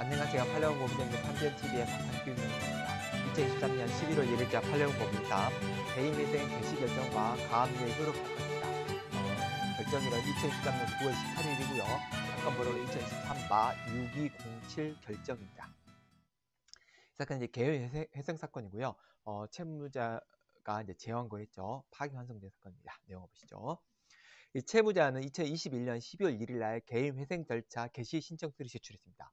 안녕하세요. 팔레온 고비 d e n 급 한편TV의 박한규입니다2 0 1 3년 11월 1일자 팔레온 고비입니다 개인 회생 개시 결정과 가압류의 효력 발표입니다. 어, 결정일은 2 0 1 3년 9월 18일이고요. 사건 번호는 2 0 1 3마6207 결정입니다. 이 사건은 이제 개인 회생, 회생 사건이고요. 어, 채무자가 이제 재환고했죠 파기환송된 사건입니다. 내용 보시죠. 이 채무자는 2021년 12월 1일 날 개인 회생 절차 개시 신청서를 제출했습니다.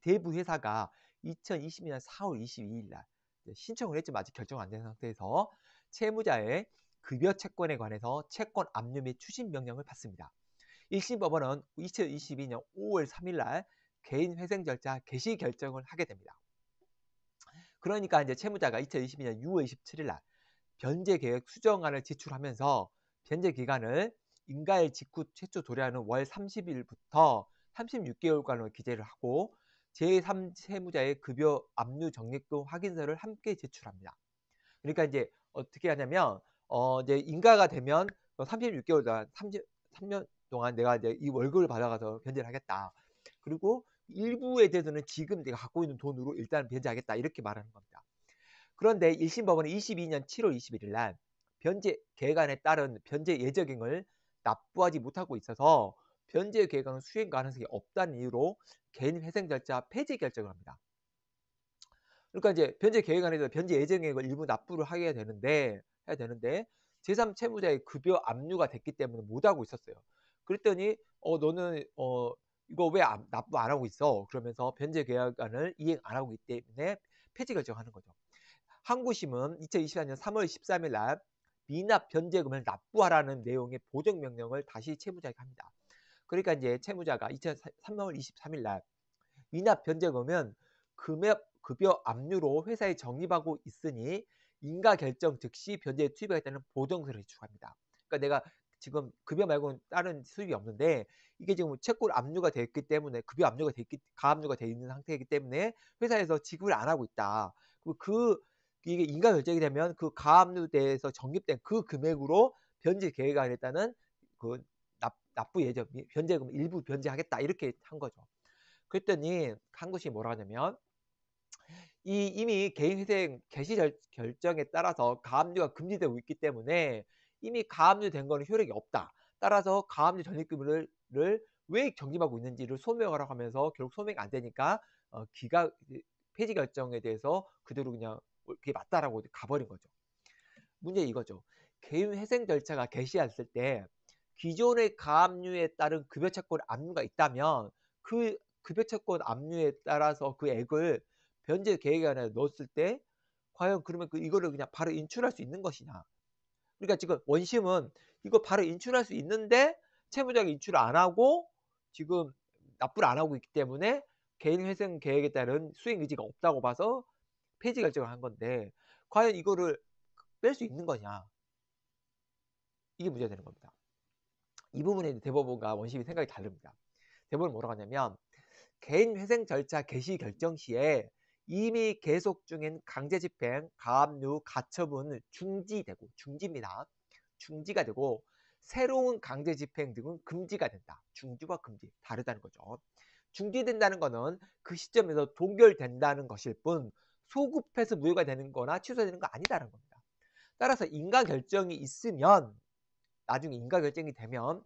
대부 회사가 2020년 4월 22일 날 신청을 했지만 아직 결정 안 된 상태에서 채무자의 급여 채권에 관해서 채권 압류 및 추진 명령을 받습니다. 1심 법원은 2022년 5월 3일 날 개인 회생 절차 개시 결정을 하게 됩니다. 그러니까 이제 채무자가 2022년 6월 27일 날 변제 계획 수정안을 제출하면서 변제 기간을 인가일 직후 최초 도래하는 월 30일부터 36개월간으로 기재를 하고 제3세무자의 급여 압류 적립금 확인서를 함께 제출합니다. 그러니까 이제 어떻게 하냐면 어 이제 인가가 되면 36개월 동안 30, 3년 동안 내가 이제 이 월급을 받아가서 변제를 하겠다. 그리고 일부에 대해서는 지금 내가 갖고 있는 돈으로 일단 변제하겠다 이렇게 말하는 겁니다. 그런데 1심 법원은 22년 7월 21일 날 변제 개간에 따른 변제 예적행을 납부하지 못하고 있어서 변제 계획은 수행 가능성이 없다는 이유로 개인 회생 절차 폐지 결정을 합니다. 그러니까 이제 변제 계획안에 서 변제 예정액을 일부 납부를 하게 되는데 해야 되는데 제3 채무자의 급여 압류가 됐기 때문에 못 하고 있었어요. 그랬더니 어 너는 어 이거 왜 납부 안 하고 있어? 그러면서 변제 계약안을 이행 안 하고 있기 때문에 폐지 결정하는 거죠. 항구심은 2024년 3월 13일 날 미납 변제금을 납부하라는 내용의 보정 명령을 다시 채무자에게 합니다. 그러니까 이제 채무자가 2003년 23일 날 미납 변제금은 금액 급여 압류로 회사에 적립하고 있으니 인가 결정 즉시 변제에 투입하겠다는 보정서를 제출합니다. 그러니까 내가 지금 급여 말고는 다른 수입이 없는데 이게 지금 채권 압류가 됐기 때문에 급여 압류가 됐기 가압류가 돼 있는 상태이기 때문에 회사에서 지급을 안 하고 있다. 그리고 그 이게 인가 결정이 되면 그가압류대해서 적립된 그 금액으로 변제 계획안에 다는그 납부 예정 변제금 일부 변제하겠다 이렇게 한 거죠. 그랬더니 한것이 뭐라 하냐면 이 이미 개인회생 개시 결정에 따라서 가압류가 금지되고 있기 때문에 이미 가압류된 거는 효력이 없다. 따라서 가압류 전입금을 왜경지하고 있는지를 소명하라고 하면서 결국 소명이 안 되니까 어, 기각 폐지 결정에 대해서 그대로 그냥 그게 맞다라고 가버린 거죠. 문제 이거죠. 개인 회생 절차가 개시했을 때 기존의 가압류에 따른 급여채권 압류가 있다면 그 급여채권 압류에 따라서 그 액을 변제 계획안에 넣었을 때 과연 그러면 그 이거를 그냥 바로 인출할 수 있는 것이냐 그러니까 지금 원심은 이거 바로 인출할 수 있는데 채무자가 인출을 안 하고 지금 납부를 안 하고 있기 때문에 개인회생 계획에 따른 수행 의지가 없다고 봐서 폐지 결정을 한 건데 과연 이거를 뺄 수 있는 거냐 이게 문제가 되는 겁니다. 이 부분에 대법원과 원심이 생각이 다릅니다. 대법원 뭐라고 하냐면 개인 회생 절차 개시 결정 시에 이미 계속 중인 강제 집행, 가압류, 가처분 중지되고 중지입니다. 중지가 되고 새로운 강제 집행 등은 금지가 된다. 중지와 금지 다르다는 거죠. 중지된다는 거는 그 시점에서 동결된다는 것일 뿐 소급해서 무효가 되는 거나 취소되는 거 아니다라는 겁니다. 따라서 인가 결정이 있으면 나중에 인가 결정이 되면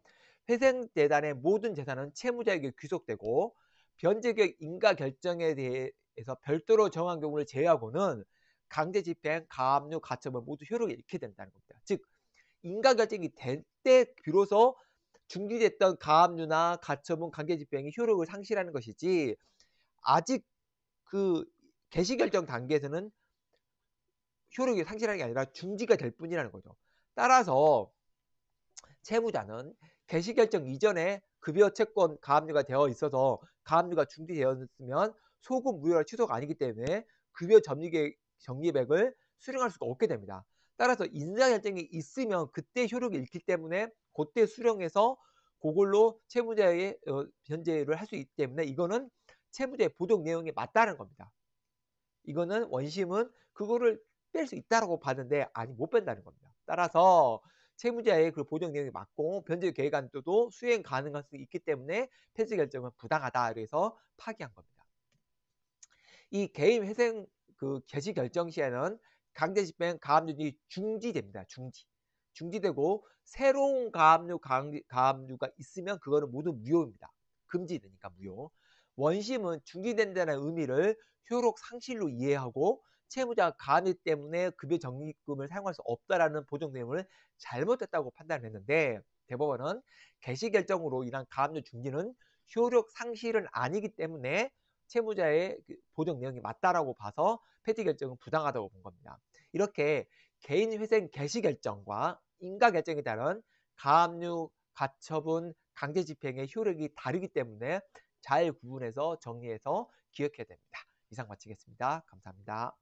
회생재단의 모든 재산은 채무자에게 귀속되고 변제계 인가 결정에 대해서 별도로 정한 경우를 제외하고는 강제 집행, 가압류, 가처분 모두 효력이 잃게 된다는 겁니다. 즉 인가 결정이 될 때 비로소 중지됐던 가압류나 가처분, 강제 집행이 효력을 상실하는 것이지 아직 그 개시 결정 단계에서는 효력이 상실하는 게 아니라 중지가 될 뿐이라는 거죠. 따라서 채무자는 개시 결정 이전에 급여 채권 가압류가 되어 있어서 가압류가 중지되었으면 소급 무효라 취소가 아니기 때문에 급여 점리 적립액을 수령할 수가 없게 됩니다. 따라서 인사 결정이 있으면 그때 효력이 있기 때문에 그때 수령해서 그걸로 채무자의 어, 변제를 할 수 있기 때문에 이거는 채무자의 보증 내용에 맞다는 겁니다. 이거는 원심은 그거를 뺄 수 있다라고 봤는데 아니 못 뺀다는 겁니다. 따라서 채무자의 그 보정 내용이 맞고 변제 계획안도 수행 가능할 수 있기 때문에 폐지 결정은 부당하다 그래서 파기한 겁니다. 이 개인 회생 그 개시 결정 시에는 강제 집행 가압류이 중지됩니다. 중지. 중지되고 새로운 가압류 가압류가 있으면 그거는 모두 무효입니다. 금지되니까 무효. 원심은 중지된다는 의미를 효력 상실로 이해하고 채무자 간이 때문에 급여 적립금을 사용할 수 없다라는 보증 내용을 잘못됐다고 판단했는데 대법원은 개시 결정으로 인한 가압류 중지는 효력 상실은 아니기 때문에 채무자의 그 보증 내용이 맞다라고 봐서 폐지 결정은 부당하다고 본 겁니다. 이렇게 개인 회생 개시 결정과 인가 결정에 따른 가압류, 가처분, 강제 집행의 효력이 다르기 때문에 잘 구분해서 정리해서 기억해야 됩니다. 이상 마치겠습니다. 감사합니다.